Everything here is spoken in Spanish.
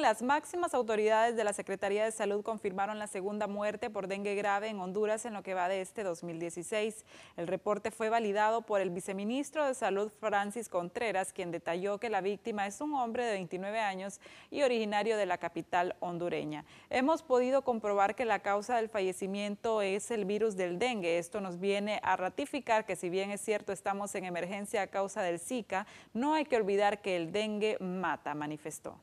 Las máximas autoridades de la Secretaría de Salud confirmaron la segunda muerte por dengue grave en Honduras en lo que va de este 2016. El reporte fue validado por el viceministro de Salud Francis Contreras, quien detalló que la víctima es un hombre de 29 años y originario de la capital hondureña. Hemos podido comprobar que la causa del fallecimiento es el virus del dengue. Esto nos viene a ratificar que si bien es cierto estamos en emergencia a causa del Zika, no hay que olvidar que el dengue mata, manifestó.